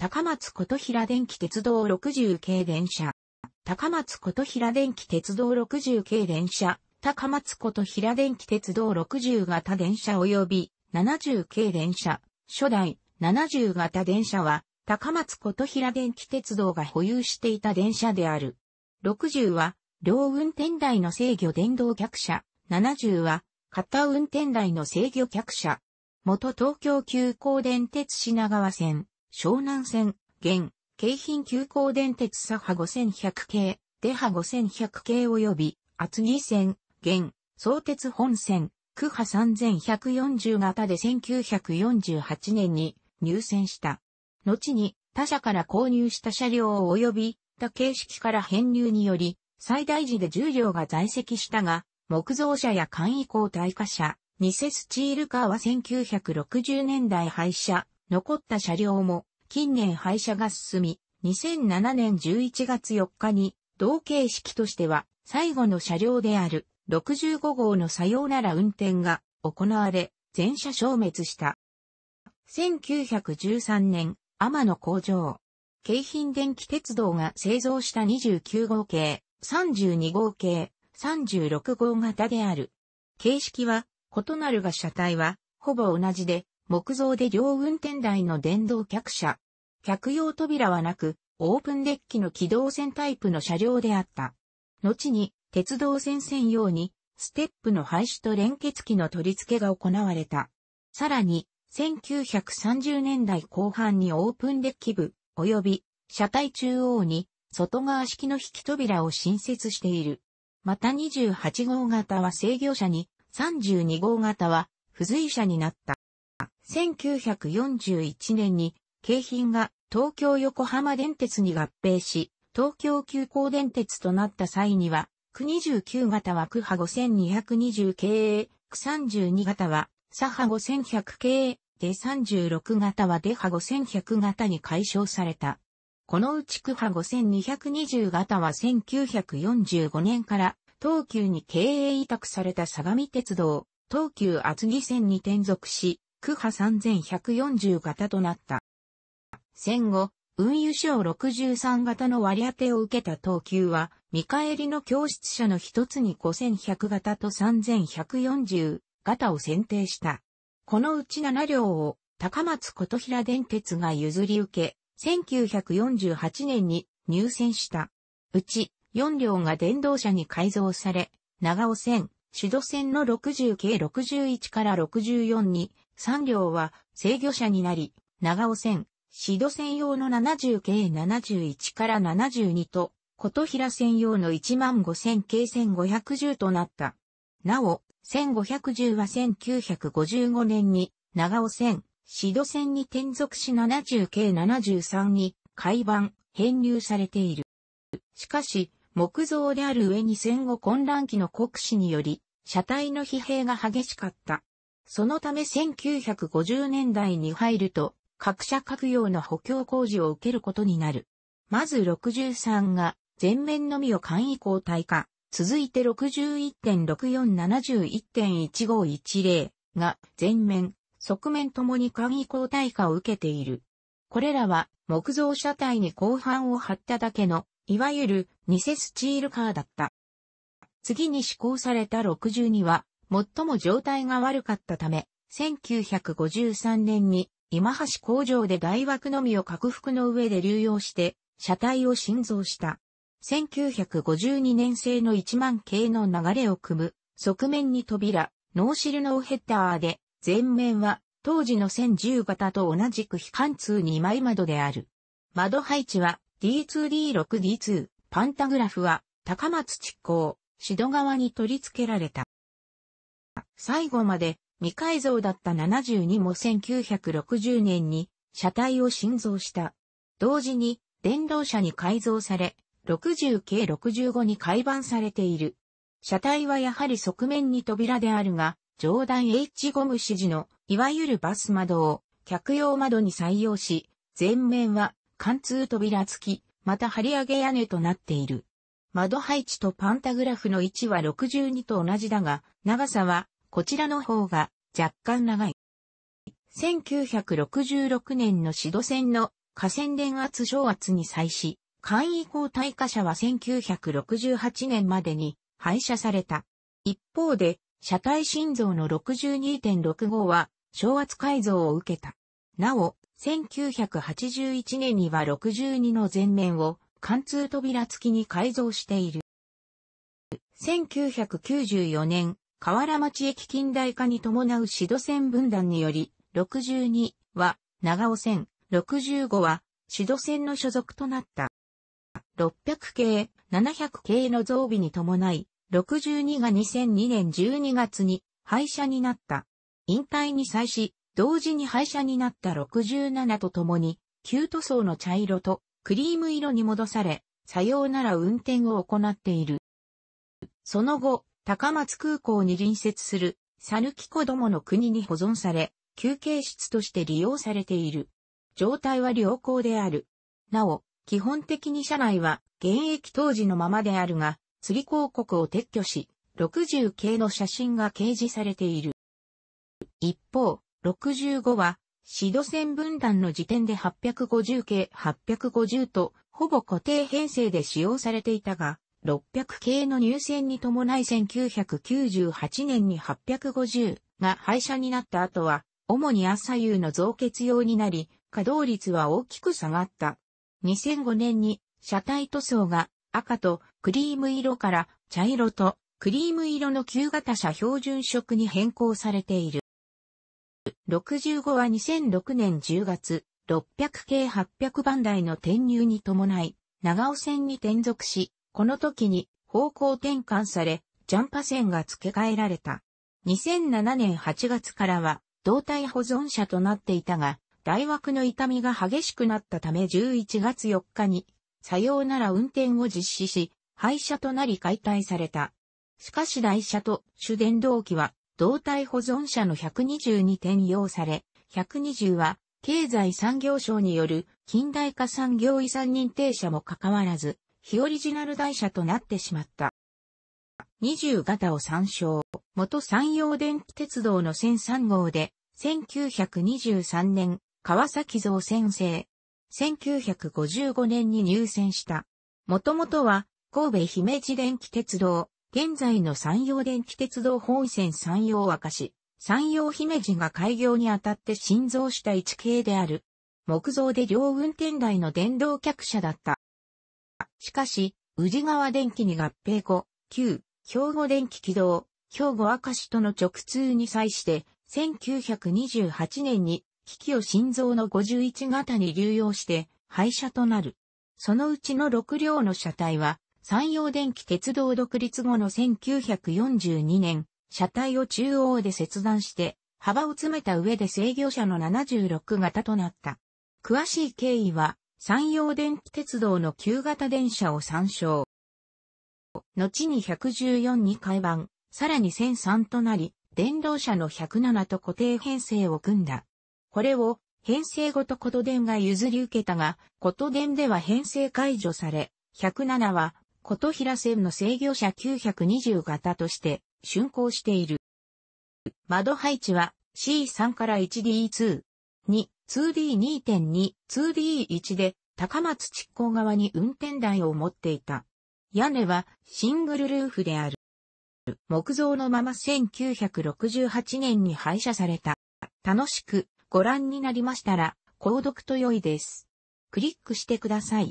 高松琴平電気鉄道60系電車。高松琴平電気鉄道60系電車。高松琴平電気鉄道60型電車及び70系電車。初代70型電車は高松琴平電気鉄道が保有していた電車である。60は両運転台の制御電動客車。70は片運転台の制御客車。元東京急行電鉄品川線。湘南線、現、京浜急行電鉄左派5100系、出派5100系及び、厚木線、現、相鉄本線、区派3140型で1948年に入線した。後に他社から購入した車両を及び他形式から編入により、最大時で10両が在籍したが、木造車や簡易交代化車、ニセスチールカーは1960年代廃車、残った車両も近年廃車が進み、2007年11月4日に同形式としては最後の車両である65号のさようなら運転が行われ、全車消滅した。1913年、天野工場。京浜電気鉄道が製造した29号系、32号系、36号型である。形式は、異なるが車体は、ほぼ同じで、木造で両運転台の電動客車。客用扉はなく、オープンデッキの機動船タイプの車両であった。後に、鉄道線専用に、ステップの廃止と連結機の取り付けが行われた。さらに、1930年代後半にオープンデッキ部、及び、車体中央に、外側式の引き扉を新設している。また28号型は制御車に、32号型は、付随車になった。1941年に、京浜が東京横浜電鉄に合併し、東京急行電鉄となった際には、区29型は区波5220経営、区32型は左波5100経営、で36型は出波5100型に解消された。このうち区波5220型は1945年から東急に経営委託された相模鉄道、東急厚木線に転属し、区波3140型となった。戦後、運輸省63型の割り当てを受けた等級は、見返りの教室者の一つに5100型と3140型を選定した。このうち7両を高松琴平電鉄が譲り受け、1948年に入線した。うち4両が電動車に改造され、長尾線、首都線の60系61から64に3両は制御車になり、長尾線、指導専用の70 k 71から72と、琴平専用の15000 k 1510となった。なお、1510は1955年に、長尾線、指導線に転属し70 k 73に、海板、編入されている。しかし、木造である上に戦後混乱期の国史により、車体の疲弊が激しかった。そのため1950年代に入ると、各社各用の補強工事を受けることになる。まず63が、全面のみを簡易交代化。続いて61.6471.1510が、全面、側面ともに簡易交代化を受けている。これらは、木造車体に後半を張っただけの、いわゆる、偽スチールカーだった。次に施行された62は、最も状態が悪かったため、1953年に今橋工場で大枠のみを拡幅の上で流用して、車体を新造した。1952年製の1万系の流れを組む、側面に扉、ノーシルノーヘッダーで、前面は当時の1010型と同じく非貫通2枚窓である。窓配置は D2D6D2、パンタグラフは高松地港、シド側に取り付けられた。最後まで未改造だった72も1960年に車体を新造した。同時に電動車に改造され、60系65に改版されている。車体はやはり側面に扉であるが、上段 H ゴム指示の、いわゆるバス窓を、客用窓に採用し、前面は貫通扉付き、また張り上げ屋根となっている。窓配置とパンタグラフの位置は62と同じだが、長さはこちらの方が若干長い。1966年のシド船の河川電圧昇圧に際し、簡易交代化車は1968年までに廃車された。一方で、車体心臓の62.65は、昇圧改造を受けた。なお、1981年には62の前面を貫通扉付きに改造している。1994年、河原町駅近代化に伴う指導線分断により、62は長尾線、65は指導線の所属となった。600系、700系の増備に伴い、62が2002年12月に廃車になった。引退に際し、同時に廃車になった67ととに、旧塗装の茶色とクリーム色に戻され、さようなら運転を行っている。その後、高松空港に隣接する、さぬき子どもの国に保存され、休憩室として利用されている。状態は良好である。なお、基本的に車内は現役当時のままであるが、釣り広告を撤去し、60系の写真が掲示されている。一方、65は、シド線分断の時点で850系850と、ほぼ固定編成で使用されていたが、600系の入選に伴い1998年に850が廃車になった後は、主に朝夕の増結用になり、稼働率は大きく下がった。2005年に車体塗装が赤とクリーム色から茶色とクリーム色の旧型車標準色に変更されている。65は2006年10月、600系800番台の転入に伴い、長尾線に転属し、この時に方向転換され、ジャンパ線が付け替えられた。2007年8月からは、胴体保存車となっていたが、大枠の痛みが激しくなったため11月4日に、さようなら運転を実施し、廃車となり解体された。しかし台車と主電動機は、胴体保存車の120に転用され、120は、経済産業省による近代化産業遺産認定者もかかわらず、非オリジナル台車となってしまった。二十型を参照。元山陽電気鉄道の線3号で、1923年、川崎造船制。1955年に入選した。もともとは、神戸姫路電気鉄道、現在の山陽電気鉄道本線山陽明石、山陽姫路が開業にあたって新造した一系である。木造で両運転台の電動客車だった。しかし、宇治川電機に合併後、旧、兵庫電気軌道、兵庫明石との直通に際して、1928年に、機器を心臓の51型に流用して、廃車となる。そのうちの6両の車体は、山陽電気鉄道独立後の1942年、車体を中央で切断して、幅を詰めた上で制御車の76型となった。詳しい経緯は、山陽電気鉄道の旧型電車を参照。後に114に改版、さらに1003となり、電動車の107と固定編成を組んだ。これを編成ごとこと電が譲り受けたが、こと電では編成解除され、107は琴平線の制御車920型として竣工している。窓配置は C3 から 1D2。2、2D2.2、2D1 で高松築港側に運転台を持っていた。屋根はシングルルーフである。木造のまま1968年に廃車された。楽しくご覧になりましたら、購読と良いです。クリックしてください。